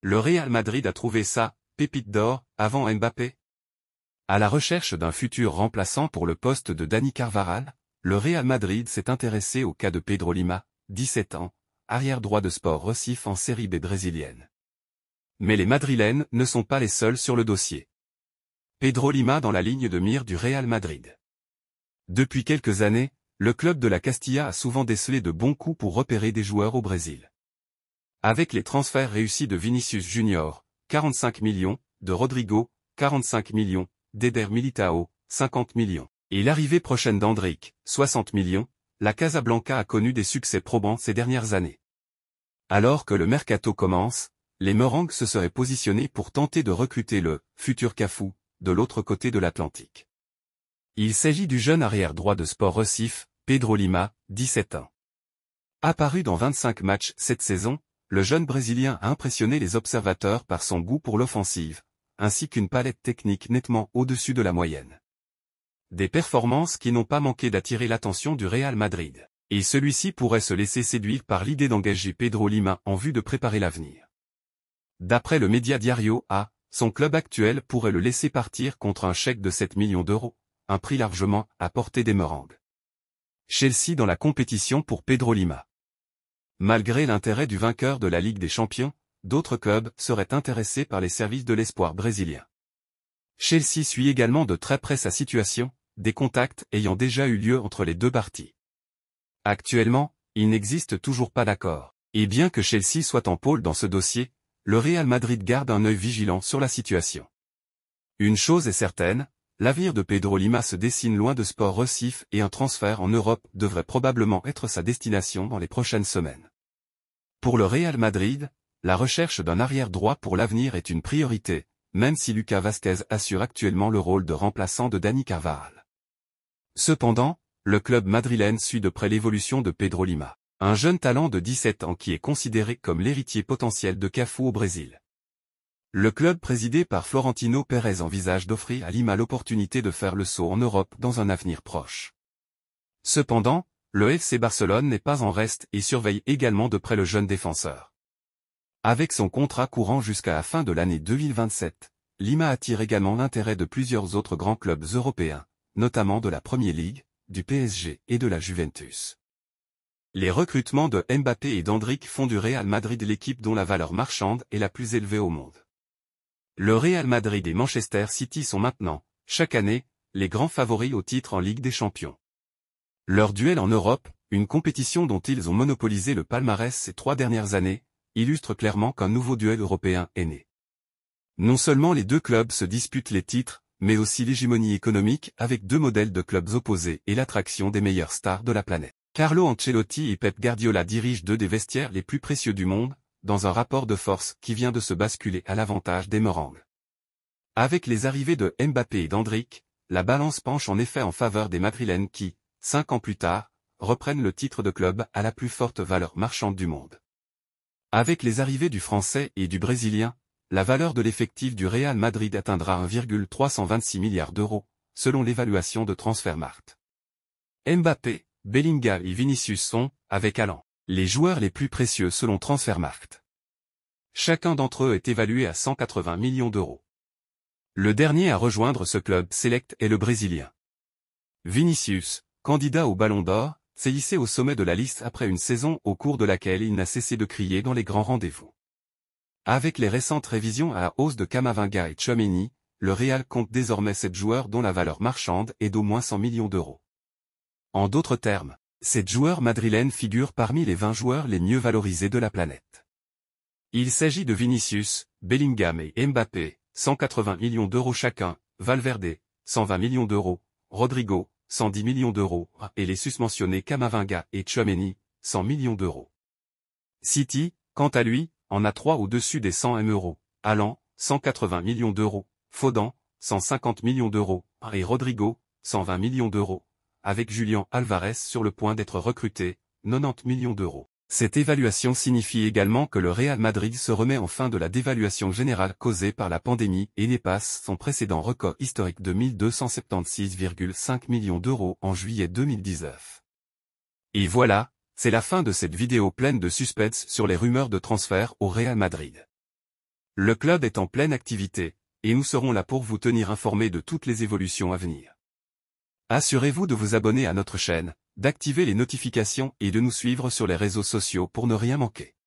Le Real Madrid a trouvé ça, pépite d'or avant Mbappé. À la recherche d'un futur remplaçant pour le poste de Dani Carvaral, le Real Madrid s'est intéressé au cas de Pedro Lima, 17 ans, arrière droit de Sport Recife en série B brésilienne. Mais les Madrilènes ne sont pas les seuls sur le dossier. Pedro Lima dans la ligne de mire du Real Madrid. Depuis quelques années, le club de la Castilla a souvent décelé de bons coups pour repérer des joueurs au Brésil. Avec les transferts réussis de Vinicius Junior, 45 millions, de Rodrigo, 45 millions, d'Eder Militao, 50 millions. Et l'arrivée prochaine d'Andric, 60 millions, la Casablanca a connu des succès probants ces dernières années. Alors que le mercato commence, les Morangues se seraient positionnés pour tenter de recruter le futur Cafou de l'autre côté de l'Atlantique. Il s'agit du jeune arrière-droit de Sport Recife, Pedro Lima, 17 ans. Apparu dans 25 matchs cette saison, le jeune Brésilien a impressionné les observateurs par son goût pour l'offensive, ainsi qu'une palette technique nettement au-dessus de la moyenne. Des performances qui n'ont pas manqué d'attirer l'attention du Real Madrid. Et celui-ci pourrait se laisser séduire par l'idée d'engager Pedro Lima en vue de préparer l'avenir. D'après le média Diario A, son club actuel pourrait le laisser partir contre un chèque de 7 millions d'euros, un prix largement à portée des meringues. Chelsea dans la compétition pour Pedro Lima. Malgré l'intérêt du vainqueur de la Ligue des Champions, d'autres clubs seraient intéressés par les services de l'espoir brésilien. Chelsea suit également de très près sa situation, des contacts ayant déjà eu lieu entre les deux parties. Actuellement, il n'existe toujours pas d'accord. Et bien que Chelsea soit en pôle dans ce dossier, le Real Madrid garde un œil vigilant sur la situation. Une chose est certaine, l'avenir de Pedro Lima se dessine loin de Sport Recife et un transfert en Europe devrait probablement être sa destination dans les prochaines semaines. Pour le Real Madrid, la recherche d'un arrière-droit pour l'avenir est une priorité, même si Lucas Vazquez assure actuellement le rôle de remplaçant de Dani Carval. Cependant, le club madrilène suit de près l'évolution de Pedro Lima, un jeune talent de 17 ans qui est considéré comme l'héritier potentiel de Cafu au Brésil. Le club présidé par Florentino Pérez envisage d'offrir à Lima l'opportunité de faire le saut en Europe dans un avenir proche. Cependant, le FC Barcelone n'est pas en reste et surveille également de près le jeune défenseur. Avec son contrat courant jusqu'à la fin de l'année 2027, Lima attire également l'intérêt de plusieurs autres grands clubs européens, notamment de la Premier League, du PSG et de la Juventus. Les recrutements de Mbappé et d'Andrick font du Real Madrid l'équipe dont la valeur marchande est la plus élevée au monde. Le Real Madrid et Manchester City sont maintenant, chaque année, les grands favoris au titre en Ligue des Champions. Leur duel en Europe, une compétition dont ils ont monopolisé le palmarès ces trois dernières années, illustre clairement qu'un nouveau duel européen est né. Non seulement les deux clubs se disputent les titres, mais aussi l'hégémonie économique avec deux modèles de clubs opposés et l'attraction des meilleures stars de la planète. Carlo Ancelotti et Pep Guardiola dirigent deux des vestiaires les plus précieux du monde, dans un rapport de force qui vient de se basculer à l'avantage des morangles. Avec les arrivées de Mbappé et d'Andrick, la balance penche en effet en faveur des Madrilènes qui, cinq ans plus tard, reprennent le titre de club à la plus forte valeur marchande du monde. Avec les arrivées du français et du brésilien, la valeur de l'effectif du Real Madrid atteindra 1,326 milliards d'euros, selon l'évaluation de Transfermarkt. Mbappé, Bellingham et Vinicius sont, avec Alan, les joueurs les plus précieux selon Transfermarkt. Chacun d'entre eux est évalué à 180 millions d'euros. Le dernier à rejoindre ce club select est le Brésilien. Vinicius, candidat au Ballon d'Or, s'est hissé au sommet de la liste après une saison au cours de laquelle il n'a cessé de crier dans les grands rendez-vous. Avec les récentes révisions à la hausse de Kamavinga et Chomini, le Real compte désormais sept joueurs dont la valeur marchande est d'au moins 100 millions d'euros. En d'autres termes, sept joueurs madrilènes figurent parmi les 20 joueurs les mieux valorisés de la planète. Il s'agit de Vinicius, Bellingham et Mbappé, 180 millions d'euros chacun, Valverde, 120 millions d'euros, Rodrigo, 110 millions d'euros, et les susmentionnés Kamavinga et chomeni 100 millions d'euros. City, quant à lui, en a trois au-dessus des 100 M euros, Allant, 180 millions d'euros, Fodan, 150 millions d'euros, et Rodrigo, 120 millions d'euros, avec Julian Alvarez sur le point d'être recruté, 90 millions d'euros. Cette évaluation signifie également que le Real Madrid se remet en fin de la dévaluation générale causée par la pandémie et dépasse son précédent record historique de 1276,5 millions d'euros en juillet 2019. Et voilà, c'est la fin de cette vidéo pleine de suspense sur les rumeurs de transfert au Real Madrid. Le club est en pleine activité, et nous serons là pour vous tenir informés de toutes les évolutions à venir. Assurez-vous de vous abonner à notre chaîne, d'activer les notifications et de nous suivre sur les réseaux sociaux pour ne rien manquer.